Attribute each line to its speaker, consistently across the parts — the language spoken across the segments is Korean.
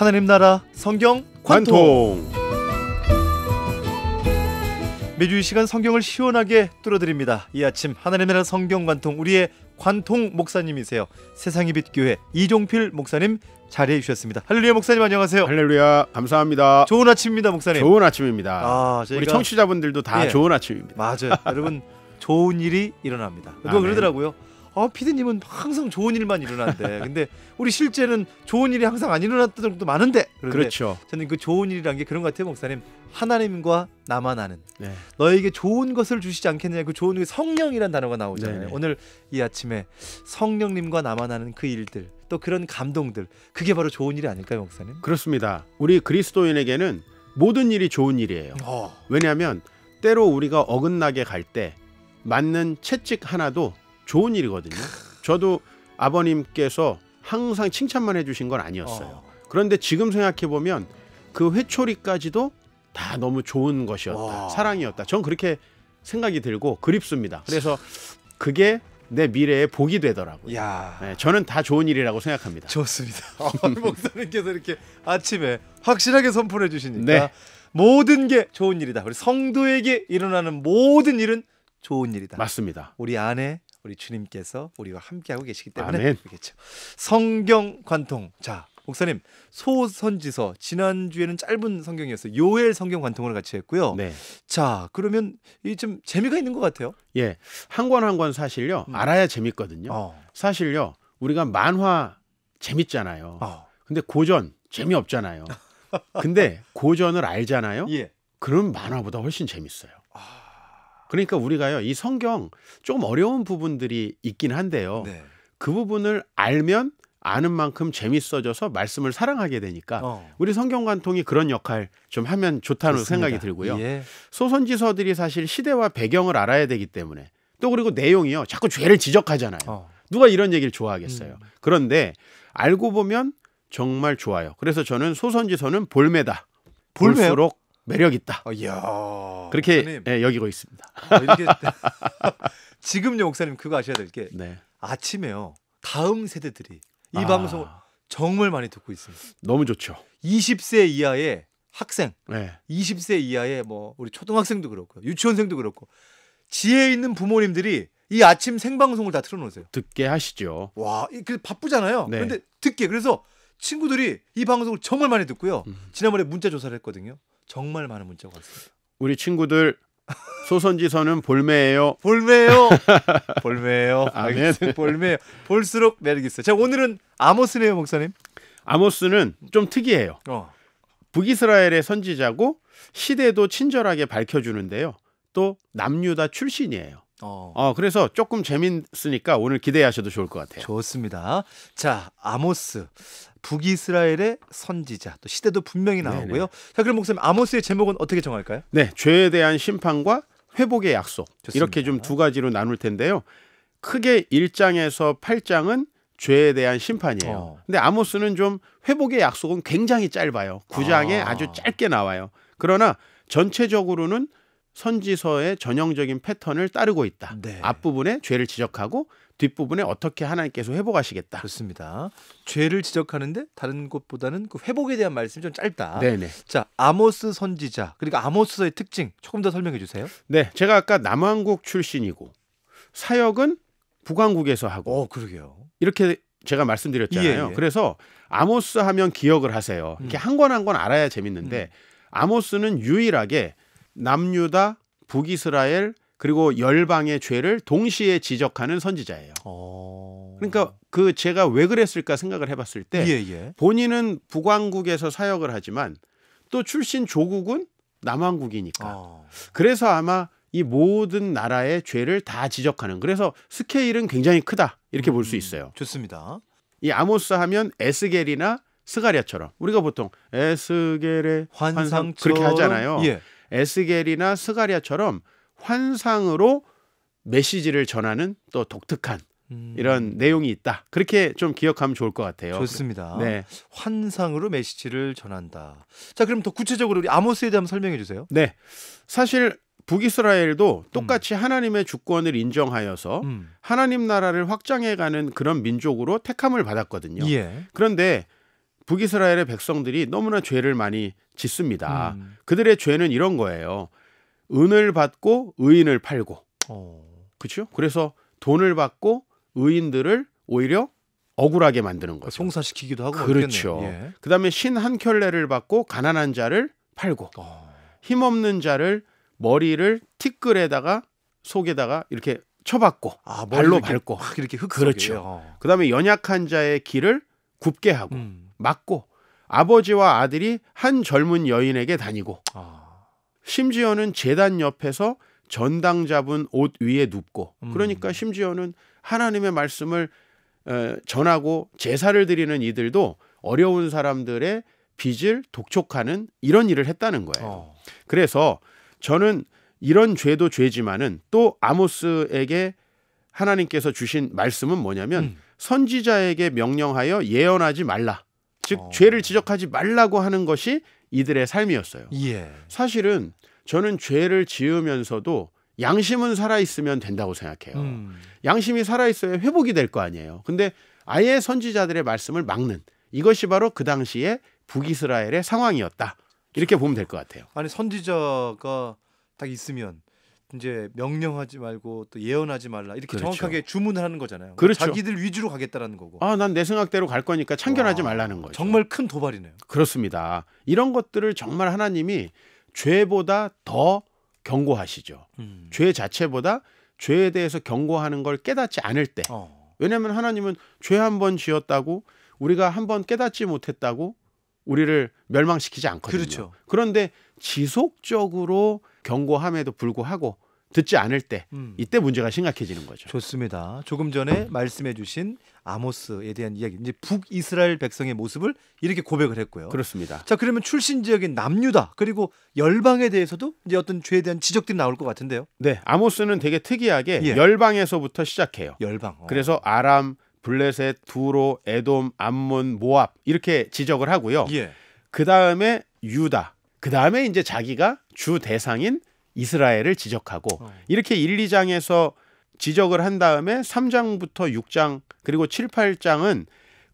Speaker 1: 하나님 나라 성경 관통. 관통. 매주 이 시간 성경을 시원하게 뚫어드립니다. 이 아침 하나님 나라 성경 관통 우리의 관통 목사님이세요. 세상의 빛 교회 이종필 목사님 자리해 주셨습니다. 할렐루야 목사님 안녕하세요. 할렐루야 감사합니다. 좋은 아침입니다 목사님. 좋은 아침입니다. 아, 저희가... 우리 청취자분들도 다 예. 좋은 아침입니다. 맞아요. 여러분 좋은 일이 일어납니다. 누가 아 네. 그러더라고요. 아 피디님은 항상 좋은 일만 일어난대. 근데 우리 실제는 좋은 일이 항상 안 일어났던 적도 많은데. 그렇죠. 저는 그 좋은 일이란 게 그런 것 같아요, 목사님. 하나님과 나만 아는. 네. 너에게 좋은 것을 주시지 않겠느냐. 그 좋은 게 성령이란 단어가 나오잖아요. 네 오늘 이 아침에 성령님과 나만 아는 그 일들, 또 그런 감동들, 그게 바로 좋은 일이 아닐까요, 목사님? 그렇습니다.
Speaker 2: 우리 그리스도인에게는 모든 일이 좋은 일이에요. 어. 왜냐하면 때로 우리가 어긋나게 갈 때 맞는 채찍 하나도 좋은 일이거든요. 저도 아버님께서 항상 칭찬만 해주신 건 아니었어요. 어. 그런데 지금 생각해 보면 그 회초리까지도 다 너무 좋은 것이었다, 사랑이었다. 전 그렇게 생각이 들고 그립습니다. 그래서 그게 내 미래의 복이 되더라고요. 네, 저는 다 좋은 일이라고
Speaker 1: 생각합니다. 좋습니다. 어, 목사님께서 이렇게 아침에 확실하게 선포해 주시니까 네. 모든 게 좋은 일이다. 우리 성도에게 일어나는 모든 일은 좋은 일이다. 맞습니다. 우리 아내, 우리 주님께서 우리와 함께하고 계시기 때문에 아멘. 그렇겠죠. 성경 관통. 자, 목사님 소선지서 지난 주에는 짧은 성경이었어요. 요엘 성경 관통을 같이 했고요. 네. 자, 그러면 이좀 재미가 있는 것 같아요.
Speaker 2: 예, 한 권 한 권 사실요 음. 알아야 재밌거든요. 어. 사실요 우리가 만화 재밌잖아요. 어. 근데 고전 재미없잖아요. 근데 고전을 알잖아요. 예. 그럼 만화보다 훨씬 재밌어요. 그러니까 우리가요 이 성경 조금 어려운 부분들이 있긴 한데요. 네. 그 부분을 알면 아는 만큼 재밌어져서 말씀을 사랑하게 되니까 어. 우리 성경 관통이 그런 역할 좀 하면 좋다는 그렇습니다. 생각이 들고요. 예. 소선지서들이 사실 시대와 배경을 알아야 되기 때문에 또 그리고 내용이요 자꾸 죄를 지적하잖아요. 어. 누가 이런 얘기를 좋아하겠어요. 음. 그런데 알고 보면 정말 좋아요. 그래서 저는 소선지서는 볼매다. 볼매 볼수록 매력 있다. 어, 이야, 그렇게 예, 여기고 있습니다. 어,
Speaker 1: 지금요 목사님 그거 아셔야 될게 네. 아침에요. 다음 세대들이 이 아. 방송을 정말 많이 듣고 있습니다. 너무 좋죠. 20세 이하의 학생, 네. 20세 이하의 뭐 우리 초등학생도 그렇고 유치원생도 그렇고 지혜 있는 부모님들이 이 아침 생방송을 다 틀어놓으세요. 듣게 하시죠. 와, 그 바쁘잖아요. 네. 그런데 듣게 그래서 친구들이 이 방송을 정말 많이 듣고요. 음. 지난번에 문자 조사를 했거든요. 정말 많은 문자가 왔어요.
Speaker 2: 우리 친구들 소선지선은 볼매예요.
Speaker 1: 볼매예요.
Speaker 2: 볼매예요. 아멘. 볼매. 볼수록 매력 있어요. 자 오늘은 아모스네요, 목사님. 아모스는 좀 특이해요. 어. 북이스라엘의 선지자고 시대도 친절하게 밝혀주는데요. 또 남유다 출신이에요.
Speaker 1: 어. 어. 그래서 조금 재밌으니까 오늘 기대하셔도 좋을 것 같아요. 좋습니다. 자, 아모스. 북이스라엘의 선지자 또 시대도 분명히 나오고요. 자 그럼 목사님 아모스의 제목은 어떻게 정할까요? 네, 죄에 대한 심판과 회복의 약속 좋습니다. 이렇게 좀 두
Speaker 2: 가지로 나눌 텐데요. 크게 1장에서 8장은 죄에 대한 심판이에요. 어. 근데 아모스는 좀 회복의 약속은 굉장히 짧아요. 9장에 아. 아주 짧게 나와요. 그러나 전체적으로는 선지서의 전형적인 패턴을 따르고 있다.
Speaker 1: 네. 앞부분에 죄를 지적하고 뒷부분에 어떻게 하나님께서 회복하시겠다. 그렇습니다. 죄를 지적하는데 다른 곳보다는 그 회복에 대한 말씀이 좀 짧다. 네네. 자, 아모스 선지자. 그러니까 아모스의 특징 조금 더 설명해 주세요.
Speaker 2: 네, 제가 아까 남한국 출신이고 사역은 북왕국에서 하고. 어, 그러게요. 이렇게 제가 말씀드렸잖아요. 예, 예. 그래서 아모스 하면 기억을 하세요. 이렇게 음. 한권 한 권 알아야 재밌는데 음. 아모스는 유일하게 남유다, 북이스라엘 그리고 열방의 죄를 동시에 지적하는 선지자예요. 오. 어. 그러니까 그 제가 왜 그랬을까 생각을 해봤을 때 예, 예. 본인은 북왕국에서 사역을 하지만 또 출신 조국은 남왕국이니까 오. 어. 그래서 아마 이 모든 나라의 죄를 다 지적하는 그래서 스케일은 굉장히 크다 이렇게 음, 볼수 있어요. 좋습니다. 이 아모스 하면 에스겔이나 스가랴처럼 우리가 보통 에스겔의 환상 그렇게 하잖아요. 예. 에스겔이나 스가리아처럼 환상으로 메시지를 전하는 또 독특한 음. 이런 내용이 있다. 그렇게 좀 기억하면 좋을 것
Speaker 1: 같아요. 좋습니다. 네. 환상으로 메시지를 전한다. 자, 그럼 더 구체적으로 우리 아모스에 대한 설명해 주세요. 네. 사실 북이스라엘도 똑같이 음. 하나님의 주권을
Speaker 2: 인정하여서 음. 하나님 나라를 확장해 가는 그런 민족으로 택함을 받았거든요. 예. 그런데 북이스라엘의 백성들이 너무나 죄를 많이 짓습니다. 음. 그들의 죄는 이런 거예요. 은을 받고 의인을 팔고. 어. 그렇죠? 그래서 돈을 받고 의인들을 오히려 억울하게 만드는 거죠. 송사시키기도 하고 그렇죠. 예. 그다음에 신 한 켤레를 받고 가난한 자를 팔고 어. 힘없는 자를 머리를 티끌에다가 속에다가 이렇게 쳐박고 아, 발로 이렇게, 밟고 이렇게 흙 그렇죠. 어. 그다음에 연약한 자의 길을 굽게 하고 음. 맞고 아버지와 아들이 한 젊은 여인에게 다니고 아. 심지어는 재단 옆에서 전당 잡은 옷 위에 눕고 음. 그러니까 심지어는 하나님의 말씀을 전하고 제사를 드리는 이들도 어려운 사람들의 빚을 독촉하는 이런 일을 했다는 거예요. 어. 그래서 저는 이런 죄도 죄지만은 또 아모스에게 하나님께서 주신 말씀은 뭐냐면 음. 선지자에게 명령하여 예언하지 말라. 즉 어. 죄를 지적하지 말라고 하는 것이 이들의 삶이었어요. 예. 사실은 저는 죄를 지으면서도 양심은 살아 있으면 된다고 생각해요. 음. 양심이 살아 있어야 회복이 될 거 아니에요. 근데 아예 선지자들의 말씀을 막는 이것이 바로 그 당시에 북이스라엘의 상황이었다. 이렇게 보면 될 것 같아요.
Speaker 1: 아니 선지자가 딱 있으면 이제 명령하지 말고 또 예언하지 말라 이렇게 그렇죠. 정확하게 주문을 하는 거잖아요. 그렇죠. 자기들 위주로 가겠다라는 거고.
Speaker 2: 아, 난 내 생각대로 갈 거니까 참견하지 와, 말라는 거죠. 정말 큰 도발이네요. 그렇습니다. 이런 것들을 정말 하나님이 죄보다 더 경고하시죠. 음. 죄 자체보다 죄에 대해서 경고하는 걸 깨닫지 않을 때. 어. 왜냐하면 하나님은 죄 한 번 지었다고 우리가 한 번 깨닫지 못했다고 우리를 멸망시키지 않거든요. 그렇죠. 그런데
Speaker 1: 지속적으로 경고함에도 불구하고 듣지 않을 때 음. 이때 문제가 심각해지는 거죠. 좋습니다. 조금 전에 말씀해주신 아모스에 대한 이야기, 이제 북이스라엘 백성의 모습을 이렇게 고백을 했고요. 그렇습니다. 자 그러면 출신 지역인 남유다 그리고 열방에 대해서도 이제 어떤 죄에 대한 지적들이 나올 것 같은데요. 네, 아모스는 되게 특이하게 예.
Speaker 2: 열방에서부터 시작해요. 열방. 어. 그래서 아람, 블레셋, 두로, 에돔, 암몬, 모압 이렇게 지적을 하고요. 예. 그 다음에 유다. 그 다음에 이제 자기가 주 대상인 이스라엘을 지적하고 어. 이렇게 1, 2장에서 지적을 한 다음에 3장부터 6장 그리고 7, 8장은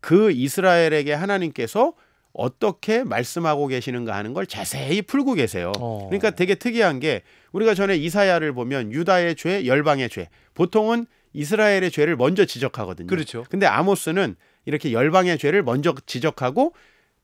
Speaker 2: 그 이스라엘에게 하나님께서 어떻게 말씀하고 계시는가 하는 걸 자세히 풀고 계세요. 어. 그러니까 되게 특이한 게 우리가 전에 이사야를 보면 유다의 죄, 열방의 죄. 보통은 이스라엘의 죄를 먼저 지적하거든요. 그렇죠. 근데 아모스는 이렇게 열방의 죄를 먼저 지적하고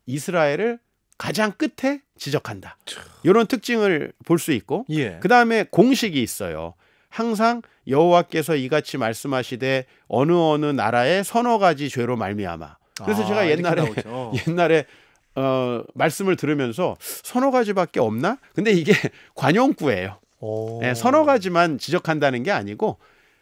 Speaker 2: 이스라엘을 가장 끝에 지적한다. 이런 특징을 볼 수 있고 예. 그다음에 공식이 있어요. 항상 여호와께서 이같이 말씀하시되 어느 어느 나라의 서너 가지 죄로 말미암아. 그래서 아, 제가 옛날에 옛날에 어, 말씀을 들으면서 서너 가지밖에 없나? 근데 이게 관용구예요. 네, 서너 가지만 지적한다는 게 아니고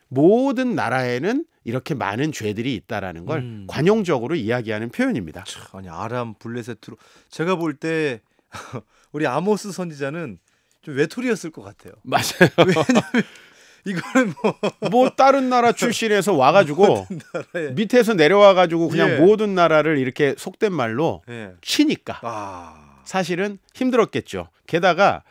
Speaker 2: 모든 나라에는 이렇게 많은 죄들이 있다라는 걸 음. 관용적으로 이야기하는
Speaker 1: 표현입니다. 아니 아람 블레셋으로 제가 볼 때 우리 아모스 선지자는 좀 외톨이였을 것 같아요. 맞아요.
Speaker 2: 이거는 뭐... 뭐 다른 나라 출신에서 와가지고 밑에서 내려와가지고 그냥 예. 모든 나라를 이렇게 속된 말로 예. 치니까 아... 사실은 힘들었겠죠. 게다가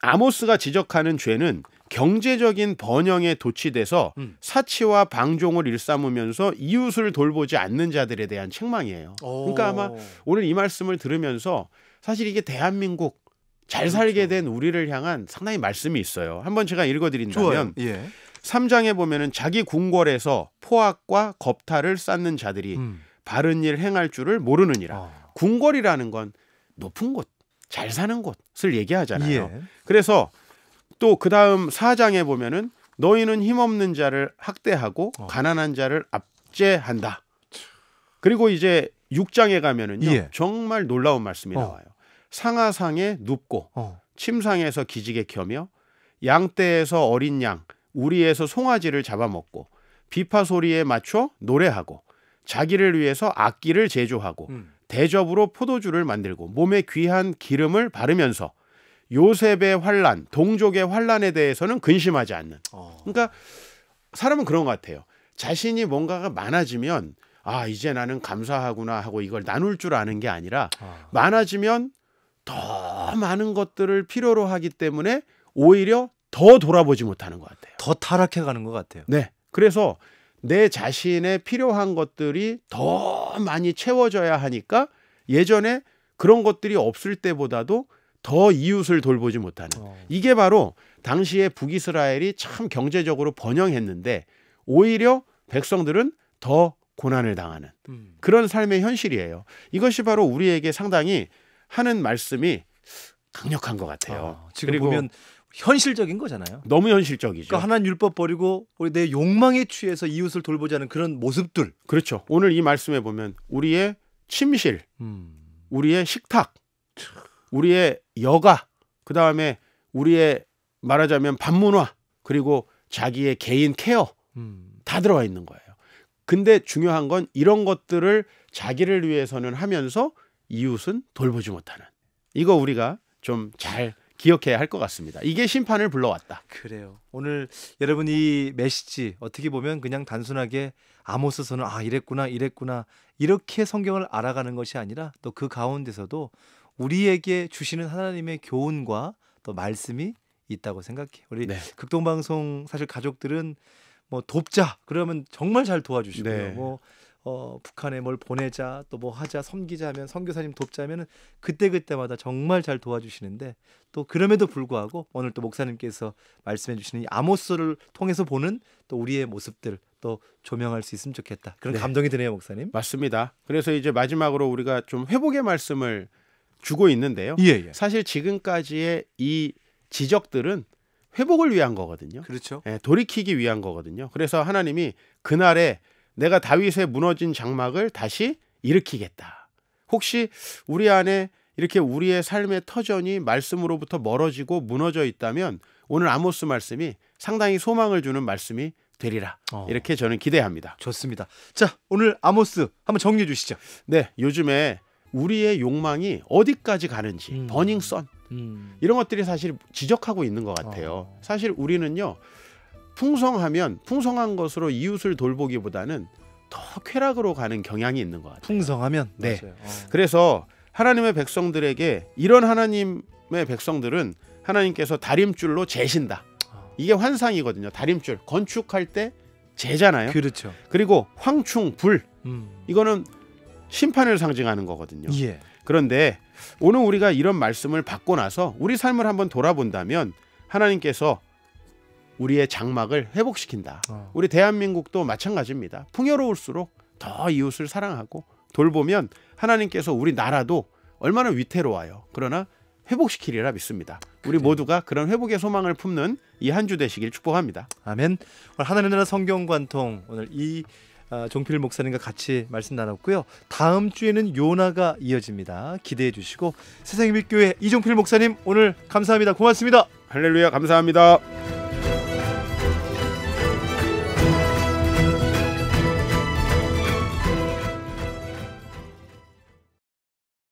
Speaker 2: 아모스가 지적하는 죄는 경제적인 번영에 도취돼서 음. 사치와 방종을 일삼으면서 이웃을 돌보지 않는 자들에 대한 책망이에요. 오. 그러니까 아마 오늘 이 말씀을 들으면서 사실 이게 대한민국 잘 그렇죠. 살게 그렇죠. 된 우리를 향한 상당히 말씀이 있어요. 한번 제가 읽어드린다면 예. 3장에 보면은 자기 궁궐에서 포악과 겁탈을 쌓는 자들이 음. 바른 일 행할 줄을 모르느니라. 아. 궁궐이라는 건 높은 곳, 잘 사는 곳을 얘기하잖아요. 예. 그래서 또그 다음 사장에 보면은 너희는 힘없는 자를 학대하고 어. 가난한 자를 압제한다. 그리고 이제 6장에 가면은요 예. 정말 놀라운 말씀이 어. 나와요. 상하상에 눕고 어. 침상에서 기지개 켜며 양떼에서 어린 양 우리에서 송아지를 잡아먹고 비파 소리에 맞춰 노래하고 자기를 위해서 악기를 제조하고 음. 대접으로 포도주를 만들고 몸에 귀한 기름을 바르면서 요셉의 환란, 동족의 환란에 대해서는 근심하지 않는. 어. 그러니까 사람은 그런 것 같아요. 자신이 뭔가가 많아지면 아 이제 나는 감사하구나 하고 이걸 나눌 줄 아는 게 아니라 아. 많아지면 더 많은 것들을 필요로 하기 때문에 오히려 더 돌아보지 못하는 것 같아요. 더 타락해 가는 것 같아요. 네. 그래서 내 자신의 필요한 것들이 더 많이 채워져야 하니까 예전에 그런 것들이 없을 때보다도 더 이웃을 돌보지 못하는 어. 이게 바로 당시에 북이스라엘이 참 경제적으로 번영했는데 오히려 백성들은 더 고난을 당하는 음. 그런 삶의 현실이에요. 이것이 바로 우리에게 상당히 하는 말씀이 강력한
Speaker 1: 것 같아요. 아, 지금 보면 현실적인 거잖아요. 너무 현실적이죠. 그러니까 하나님 율법 버리고 우리 내 욕망에 취해서 이웃을 돌보자는 그런 모습들. 그렇죠. 오늘 이 말씀에 보면
Speaker 2: 우리의 침실, 음. 우리의 식탁, 우리의 여가, 그 다음에 우리의 말하자면 반문화, 그리고 자기의 개인 케어 음. 다 들어와 있는 거예요. 근데 중요한 건 이런 것들을 자기를 위해서는 하면서 이웃은 돌보지 못하는. 이거 우리가 좀 잘 기억해야 할 것 같습니다.
Speaker 1: 이게 심판을 불러왔다. 그래요. 오늘 여러분 이 메시지 어떻게 보면 그냥 단순하게 아모스서는 아 이랬구나 이랬구나 이렇게 성경을 알아가는 것이 아니라 또 그 가운데서도 우리에게 주시는 하나님의 교훈과 또 말씀이 있다고 생각해. 우리 네. 극동방송 사실 가족들은 뭐 돕자 그러면 정말 잘 도와주시고요. 네. 뭐 어, 북한에 뭘 보내자 또 뭐 하자 섬기자면 선교사님 돕자면은 그때 그때마다 정말 잘 도와주시는데 또 그럼에도 불구하고 오늘 또 목사님께서 말씀해주시는 아모스를 통해서 보는 또 우리의 모습들 또 조명할 수 있으면 좋겠다 그런 네. 감동이 드네요 목사님. 맞습니다.
Speaker 2: 그래서 이제 마지막으로 우리가 좀 회복의 말씀을 주고 있는데요. 예, 예. 사실 지금까지의 이 지적들은 회복을 위한 거거든요. 그렇죠. 예, 돌이키기 위한 거거든요. 그래서 하나님이 그날에 내가 다윗의 무너진 장막을 다시 일으키겠다. 혹시 우리 안에 이렇게 우리의 삶의 터전이 말씀으로부터 멀어지고 무너져 있다면 오늘 아모스 말씀이 상당히 소망을 주는 말씀이 되리라. 어. 이렇게 저는 기대합니다. 좋습니다. 자, 오늘 아모스 한번 정리해 주시죠. 네, 요즘에 우리의 욕망이 어디까지 가는지 음. 버닝썬 음. 이런 것들이 사실 지적하고 있는 것 같아요. 어. 사실 우리는요 풍성하면 풍성한 것으로 이웃을 돌보기보다는 더 쾌락으로 가는 경향이 있는 것 같아요.
Speaker 1: 풍성하면
Speaker 2: 네. 어. 그래서 하나님의 백성들에게 이런 하나님의 백성들은 하나님께서 다림줄로 재신다. 어. 이게 환상이거든요. 다림줄 건축할 때 재잖아요. 그렇죠. 그리고 황충 불 음. 이거는 심판을 상징하는 거거든요. 예. 그런데 오늘 우리가 이런 말씀을 받고 나서 우리 삶을 한번 돌아본다면 하나님께서 우리의 장막을 회복시킨다. 어. 우리 대한민국도 마찬가지입니다. 풍요로울수록 더 이웃을 사랑하고 돌보면 하나님께서 우리 나라도 얼마나 위태로워요. 그러나 회복시키리라
Speaker 1: 믿습니다. 우리 그래. 모두가 그런 회복의 소망을 품는 이 한 주 되시길 축복합니다. 아멘. 오늘 하늘의 나라 성경 관통 오늘 이 아, 종필 목사님과 같이 말씀 나눴고요. 다음 주에는 요나가 이어집니다. 기대해 주시고 세상의 빛교회 이종필 목사님 오늘 감사합니다. 고맙습니다. 할렐루야 감사합니다.